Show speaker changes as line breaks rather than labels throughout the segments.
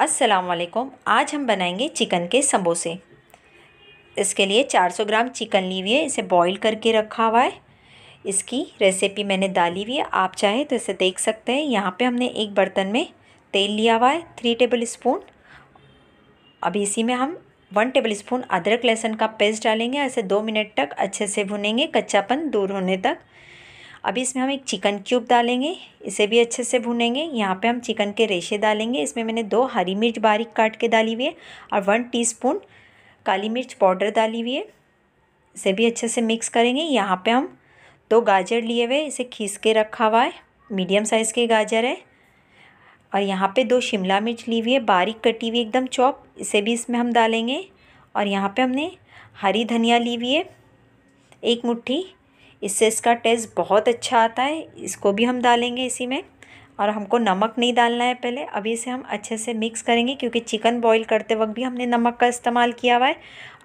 असलकुम आज हम बनाएंगे चिकन के समोसे इसके लिए 400 ग्राम चिकन ली हुई है इसे बॉईल करके रखा हुआ है इसकी रेसिपी मैंने डाली हुई है आप चाहे तो इसे देख सकते हैं यहाँ पे हमने एक बर्तन में तेल लिया हुआ है थ्री टेबल स्पून अब इसी में हम वन टेबल स्पून अदरक लहसुन का पेस्ट डालेंगे ऐसे दो मिनट तक अच्छे से भुनेंगे कच्चापन दूर होने तक अभी इसमें हम एक चिकन क्यूब डालेंगे इसे भी अच्छे से भुनेंगे यहाँ पे हम चिकन के रेशे डालेंगे इसमें मैंने दो हरी मिर्च बारीक काट के डाली हुई है और वन टीस्पून काली मिर्च पाउडर डाली हुई है इसे भी अच्छे से मिक्स करेंगे यहाँ पे हम दो गाजर लिए हुए इसे खींच के रखा हुआ है मीडियम साइज़ के गाजर है और यहाँ पर दो शिमला मिर्च ली हुई है बारीक कटी हुई एकदम चॉप इसे भी इसमें हम डालेंगे और यहाँ पर हमने हरी धनिया ली हुई है एक मुट्ठी इससे इसका टेस्ट बहुत अच्छा आता है इसको भी हम डालेंगे इसी में और हमको नमक नहीं डालना है पहले अभी इसे हम अच्छे से मिक्स करेंगे क्योंकि चिकन बॉईल करते वक्त भी हमने नमक का इस्तेमाल किया हुआ है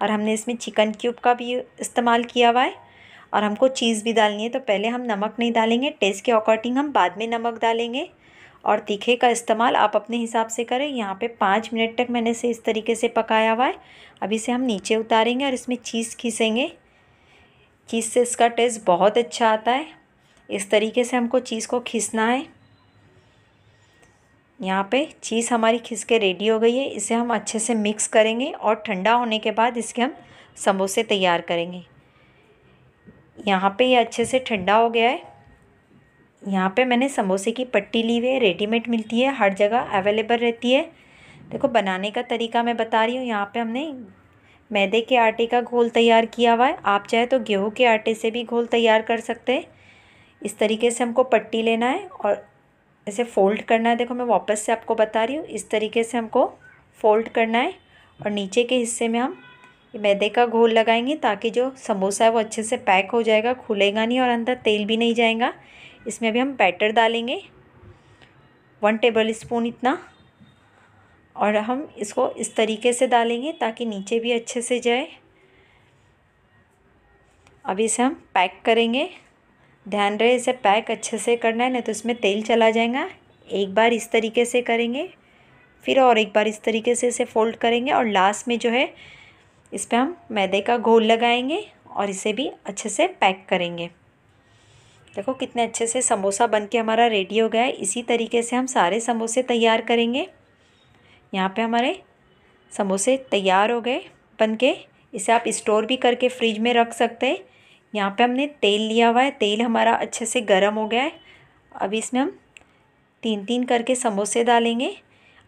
और हमने इसमें चिकन क्यूब का भी इस्तेमाल किया हुआ है और हमको चीज़ भी डालनी है तो पहले हम नमक नहीं डालेंगे टेस्ट के अकॉर्डिंग हम बाद में नमक डालेंगे और तीखे का इस्तेमाल आप अपने हिसाब से करें यहाँ पर पाँच मिनट तक मैंने इसे इस तरीके से पकाया हुआ है अभी इसे हम नीचे उतारेंगे और इसमें चीज़ खीसेंगे चीज़ से इसका टेस्ट बहुत अच्छा आता है इस तरीके से हमको चीज़ को खींचना है यहाँ पे चीज़ हमारी खिस के रेडी हो गई है इसे हम अच्छे से मिक्स करेंगे और ठंडा होने के बाद इसके हम समोसे तैयार करेंगे यहाँ पे ये यह अच्छे से ठंडा हो गया है यहाँ पे मैंने समोसे की पट्टी ली हुई है रेडीमेड मिलती है हर जगह अवेलेबल रहती है देखो बनाने का तरीका मैं बता रही हूँ यहाँ पे हमने मैदे के आटे का घोल तैयार किया हुआ है आप चाहे तो गेहूँ के आटे से भी घोल तैयार कर सकते हैं इस तरीके से हमको पट्टी लेना है और इसे फ़ोल्ड करना है देखो मैं वापस से आपको बता रही हूँ इस तरीके से हमको फ़ोल्ड करना है और नीचे के हिस्से में हम मैदे का घोल लगाएंगे ताकि जो समोसा है वो अच्छे से पैक हो जाएगा खुलेगा नहीं और अंदर तेल भी नहीं जाएगा इसमें अभी हम बैटर डालेंगे वन टेबल स्पून इतना और हम इसको इस तरीके से डालेंगे ताकि नीचे भी अच्छे से जाए अब इसे हम पैक करेंगे ध्यान रहे इसे पैक अच्छे से करना है नहीं तो इसमें तेल चला जाएगा एक बार इस तरीके से करेंगे फिर और एक बार इस तरीके से इसे फोल्ड करेंगे और लास्ट में जो है इस पर हम मैदे का घोल लगाएंगे और इसे भी अच्छे से पैक करेंगे देखो कितने अच्छे से समोसा बन के हमारा रेडी हो गया है इसी तरीके से हम सारे समोसे तैयार करेंगे यहाँ पे हमारे समोसे तैयार हो गए बन के इसे आप स्टोर भी करके फ्रिज में रख सकते हैं यहाँ पे हमने तेल लिया हुआ है तेल हमारा अच्छे से गर्म हो गया है अब इसमें हम तीन तीन करके समोसे डालेंगे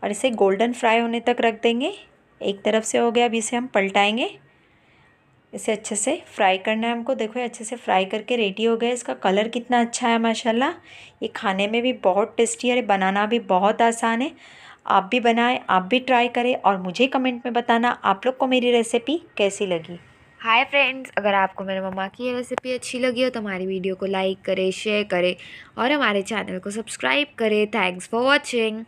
और इसे गोल्डन फ्राई होने तक रख देंगे एक तरफ से हो गया अब इसे हम पलटाएँगे इसे अच्छे से फ्राई करना है हमको देखो अच्छे से फ्राई करके रेडी हो गया इसका कलर कितना अच्छा है माशाल्लाह ये खाने में भी बहुत टेस्टी है और बनाना भी बहुत आसान है आप भी बनाएं आप भी ट्राई करें और मुझे कमेंट में बताना आप लोग को मेरी रेसिपी कैसी लगी हाय फ्रेंड्स अगर आपको मेरे मम्मा की ये रेसिपी अच्छी लगी हो तो हमारी वीडियो को लाइक करें शेयर करें और हमारे चैनल को सब्सक्राइब करें थैंक्स फॉर वॉचिंग